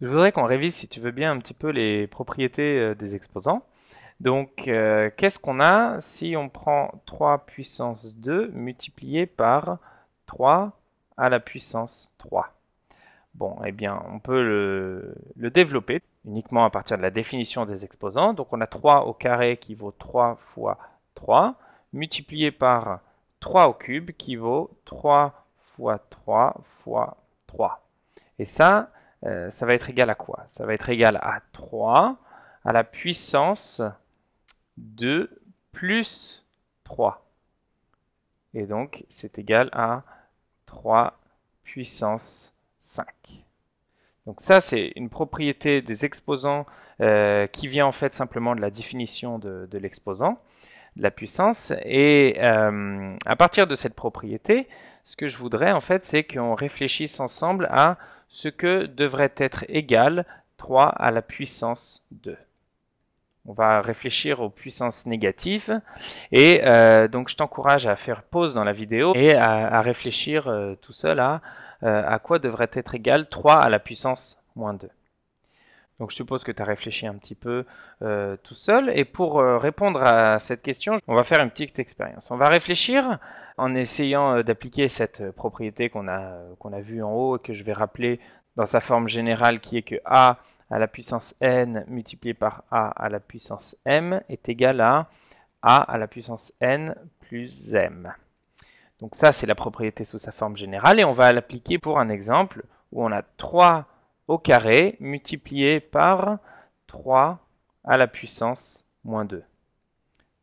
Je voudrais qu'on révise, si tu veux bien, un petit peu les propriétés euh, des exposants. Donc, euh, qu'est-ce qu'on a si on prend 3 puissance 2 multiplié par 3 à la puissance 3 Bon, eh bien, on peut le, le, développer uniquement à partir de la définition des exposants. Donc, on a 3 au carré qui vaut 3 fois 3 multiplié par 3 au cube qui vaut 3 fois 3 fois 3. Et ça, euh, ça va être égal à quoi Ça va être égal à 3 à la puissance 2 plus 3. Et donc, c'est égal à 3 puissance 5. Donc ça, c'est une propriété des exposants euh, qui vient en fait simplement de la définition de, l'exposant, de la puissance. Et euh, à partir de cette propriété, ce que je voudrais en fait, c'est qu'on réfléchisse ensemble à ce que devrait être égal 3 à la puissance 2. On va réfléchir aux puissances négatives et euh, donc je t'encourage à faire pause dans la vidéo et à, réfléchir euh, tout seul à, euh, à quoi devrait être égal 3 à la puissance moins 2. Donc je suppose que tu as réfléchi un petit peu euh, tout seul. Et pour euh, répondre à cette question, on va faire une petite expérience. On va réfléchir en essayant euh, d'appliquer cette propriété qu'on a, a vue en haut et que je vais rappeler dans sa forme générale qui est que A à la puissance n multiplié par A à la puissance m est égal à A à la puissance n plus m. Donc ça c'est la propriété sous sa forme générale et on va l'appliquer pour un exemple où on a trois au carré multiplié par 3 à la puissance moins 2.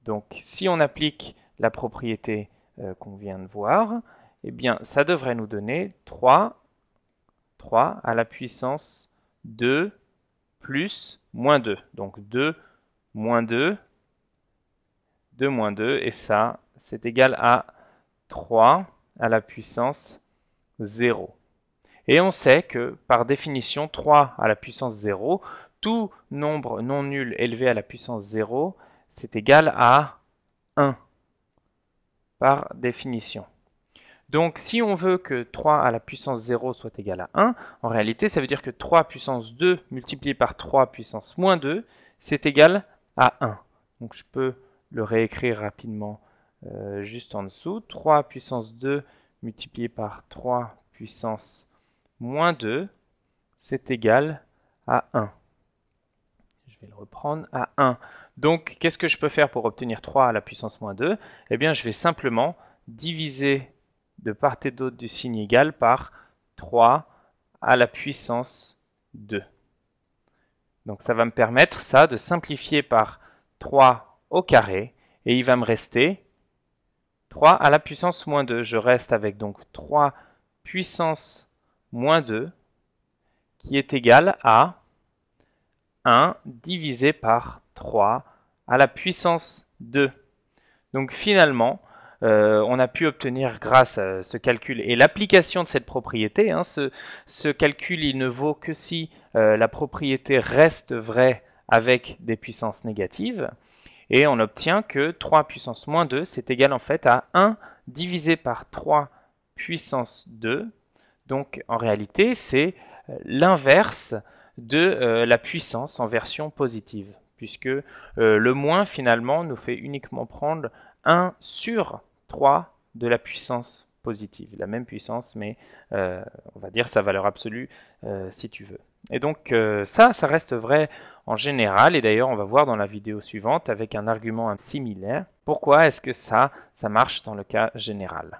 Donc si on applique la propriété euh, qu'on vient de voir, eh bien ça devrait nous donner 3, 3 à la puissance 2 plus moins 2. Donc 2 moins 2, 2 moins 2, et ça c'est égal à 3 à la puissance 0. Et on sait que, par définition, 3 à la puissance 0, tout nombre non nul élevé à la puissance 0, c'est égal à 1, par définition. Donc si on veut que 3 à la puissance 0 soit égal à 1, en réalité ça veut dire que 3 puissance 2 multiplié par 3 puissance moins 2, c'est égal à 1. Donc je peux le réécrire rapidement euh, juste en dessous. 3 puissance 2 multiplié par 3 puissance moins 2, c'est égal à 1. Je vais le reprendre à 1. Donc, qu'est-ce que je peux faire pour obtenir 3 à la puissance moins 2 Eh bien, je vais simplement diviser de part et d'autre du signe égal par 3 à la puissance 2. Donc ça va me permettre, ça, de simplifier par 3 au carré, et il va me rester 3 à la puissance moins 2. Je reste avec donc 3 puissance moins 2 qui est égal à 1 divisé par 3 à la puissance 2. Donc finalement, euh, on a pu obtenir grâce à ce calcul et l'application de cette propriété. Hein, ce, calcul, il ne vaut que si euh, la propriété reste vraie avec des puissances négatives. Et on obtient que 3 puissance moins 2, c'est égal en fait à 1 divisé par 3 puissance 2 donc en réalité, c'est euh, l'inverse de euh, la puissance en version positive, puisque euh, le moins finalement nous fait uniquement prendre 1 sur 3 de la puissance positive, la même puissance, mais on va dire sa valeur absolue si tu veux. Et donc ça, ça reste vrai en général, et d'ailleurs on va voir dans la vidéo suivante avec un argument similaire, pourquoi est-ce que ça, ça marche dans le cas général.